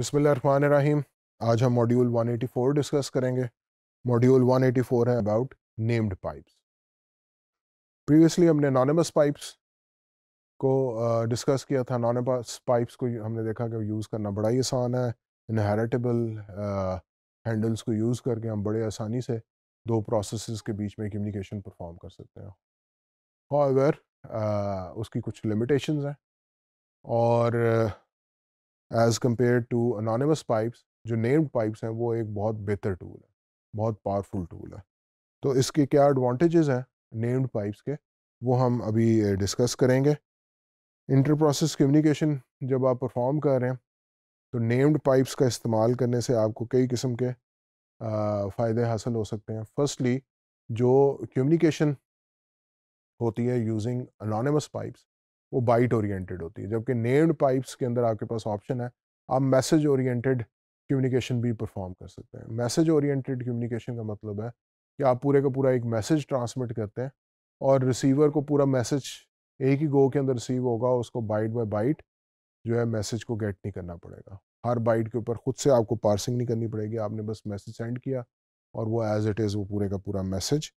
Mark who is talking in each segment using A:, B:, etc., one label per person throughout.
A: रहीम आज हम module 184 discuss करेंगे मॉड्यूल 184 है अबाउट नेम्ड पाइप्स प्रीवियसली हमने नॉनमस पाइप्स को डिस्कस uh, किया था नॉनमस पाइप्स को हमने देखा कि यूज़ करना बड़ा ही आसान है इनहेरिटेबल हैंडल्स uh, को यूज़ करके हम बड़े आसानी से दो प्रोसेस के बीच में कम्युनिकेशन परफॉर्म कर सकते हैं हाउएवर uh, उसकी कुछ लिमिटेशन हैं और as compare to anonymous pipes जो नेम्ड पाइप्स हैं वो एक बहुत बेहतर टूल है बहुत पावरफुल टूल है तो इसके क्या एडवांटेजेस हैं नेम्ड पाइप्स के वो हम अभी डिस्कस करेंगे इंटर प्रोसेस कम्युनिकेशन जब आप परफॉर्म कर रहे हैं तो नेम्ड पाइप्स का इस्तेमाल करने से आपको कई किस्म के फ़ायदे हासिल हो सकते हैं फर्स्टली जो कम्युनिकेशन होती है यूजिंग अनोनमस पाइप्स वो बाइट ओरिएंटेड होती है जबकि नेम्ड पाइप्स के अंदर आपके पास ऑप्शन है आप मैसेज ओरिएंटेड कम्युनिकेशन भी परफॉर्म कर सकते हैं मैसेज ओरिएंटेड कम्युनिकेशन का मतलब है कि आप पूरे का पूरा एक मैसेज ट्रांसमिट करते हैं और रिसीवर को पूरा मैसेज एक ही गो के अंदर रिसीव होगा उसको बाइट बाय बाइट जो है मैसेज को गेट नहीं करना पड़ेगा हर बाइट के ऊपर खुद से आपको पार्सिंग नहीं करनी पड़ेगी आपने बस मैसेज सेंड किया और वो एज इट इज़ वो पूरे का पूरा मैसेज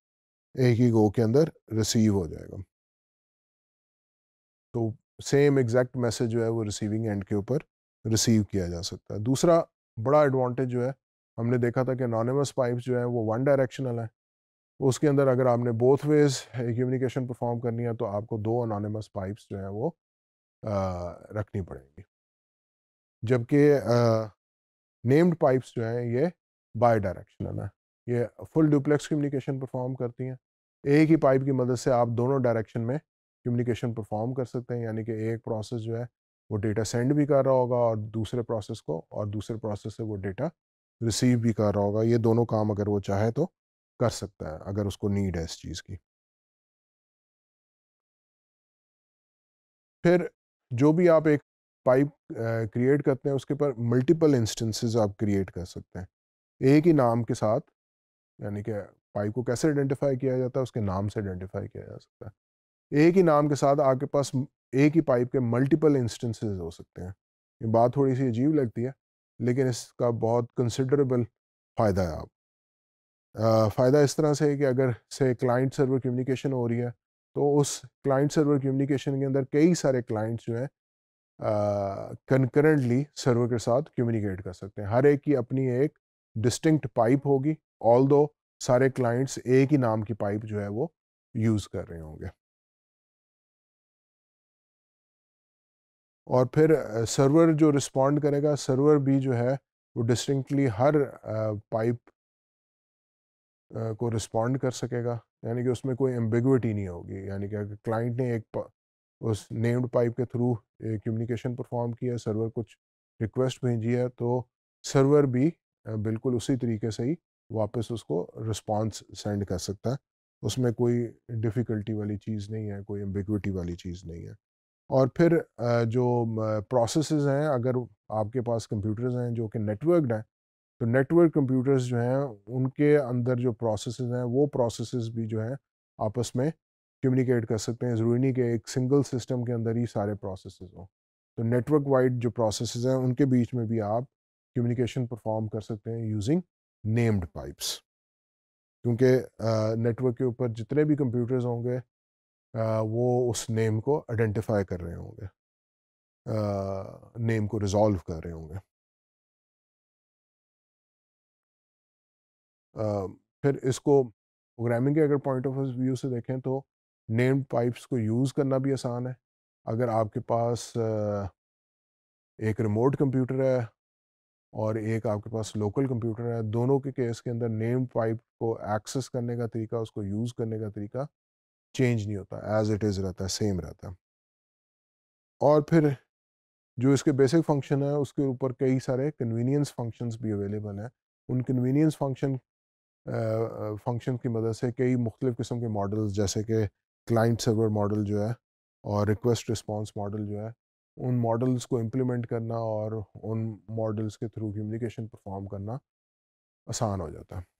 A: एक ही गो के अंदर रिसीव हो जाएगा तो सेम एग्जैक्ट मैसेज जो है वो रिसीविंग एंड के ऊपर रिसीव किया जा सकता है दूसरा बड़ा एडवांटेज जो है हमने देखा था कि नॉनमस पाइप्स जो है वो वन डायरेक्शनल हैं उसके अंदर अगर आपने बोथ वेज कम्युनिकेशन परफॉर्म करनी है तो आपको दो अनोनमस पाइप्स जो है वो आ, रखनी पड़ेंगी जबकि नेम्ड पाइप्स जो हैं ये बाई डायरेक्शनल हैं ये फुल डुप्लेक्स कम्युनिकेशन परफॉर्म करती हैं एक ही पाइप की मदद से आप दोनों डायरेक्शन में कम्युनिकेशन परफॉर्म कर सकते हैं यानी कि एक प्रोसेस जो है वो डेटा सेंड भी कर रहा होगा और दूसरे प्रोसेस को और दूसरे प्रोसेस से वो डेटा रिसीव भी कर रहा होगा ये दोनों काम अगर वो चाहे तो कर सकता है अगर उसको नीड है इस चीज़ की फिर जो भी आप एक पाइप क्रिएट करते हैं उसके पर मल्टीपल इंस्टेंसेस आप क्रिएट कर सकते हैं एक ही नाम के साथ यानी कि पाइप को कैसे आइडेंटिफाई किया जाता है उसके नाम से आइडेंटिफाई किया जा सकता है एक ही नाम के साथ आपके पास एक ही पाइप के मल्टीपल इंस्टेंसेस हो सकते हैं ये बात थोड़ी सी अजीब लगती है लेकिन इसका बहुत कंसिडरेबल फ़ायदा है आप फ़ायदा इस तरह से है कि अगर से क्लाइंट सर्वर कम्युनिकेशन हो रही है तो उस क्लाइंट सर्वर कम्युनिकेशन के अंदर कई सारे क्लाइंट्स जो हैं कंकरेंटली सर्वर के साथ कम्युनिकेट कर सकते हैं हर एक की अपनी एक डिस्टिंक्ट पाइप होगी ऑल सारे क्लाइंट्स एक ही नाम की पाइप जो है वो यूज़ कर रहे होंगे और फिर सर्वर जो रिस्पॉन्ड करेगा सर्वर भी जो है वो डिस्टिंक्टली हर पाइप को रिस्पॉन्ड कर सकेगा यानी कि उसमें कोई एम्बिगटी नहीं होगी यानी कि अगर क्लाइंट ने एक उस नेम्ड पाइप के थ्रू कम्युनिकेशन परफॉर्म किया सर्वर कुछ रिक्वेस्ट भेजी है तो सर्वर भी बिल्कुल उसी तरीके से ही वापस उसको रिस्पॉन्स सेंड कर सकता है उसमें कोई डिफ़िकल्टी वाली चीज़ नहीं है कोई एम्बिगुइटी वाली चीज़ नहीं है और फिर जो प्रोसेसेस हैं अगर आपके पास कंप्यूटर्स हैं जो कि नेटवर्कड हैं तो नेटवर्क कंप्यूटर्स जो हैं उनके अंदर जो प्रोसेसेस हैं वो प्रोसेसेस भी जो हैं आपस में कम्युनिकेट कर सकते हैं ज़रूरी नहीं कि एक सिंगल सिस्टम के अंदर ही सारे प्रोसेसेस हों तो नेटवर्क वाइड जो प्रोसेसेस हैं उनके बीच में भी आप कम्युनिकेशन परफॉर्म कर सकते हैं यूजिंग नेम्ड पाइप्स क्योंकि नेटवर्क के ऊपर जितने भी कंप्यूटर्स होंगे वो उस नेम को आइडेंटिफाई कर रहे होंगे नेम को रिजॉल्व कर रहे होंगे फिर इसको प्रोग्रामिंग के अगर पॉइंट ऑफ व्यू से देखें तो नेम पाइप्स को यूज़ करना भी आसान है अगर आपके पास एक रिमोट कंप्यूटर है और एक आपके पास लोकल कंप्यूटर है दोनों के केस के अंदर नेम पाइप को एक्सेस करने का तरीका उसको यूज़ करने का तरीका चेंज नहीं होता एज इट इज़ रहता है सेम रहता है और फिर जो इसके बेसिक फंक्शन है उसके ऊपर कई सारे कन्वीनियंस फंक्शंस भी अवेलेबल हैं उन कन्वीनियंस फंक्शन फंक्शन की मदद से कई मुख्तलिफ़ किस्म के मॉडल्स जैसे कि क्लाइंट सर्वर मॉडल जो है और रिक्वेस्ट रिस्पॉन्स मॉडल जो है उन मॉडल्स को इम्प्लीमेंट करना और उन मॉडल्स के थ्रू कम्युनिकेशन परफॉर्म करना आसान हो जाता है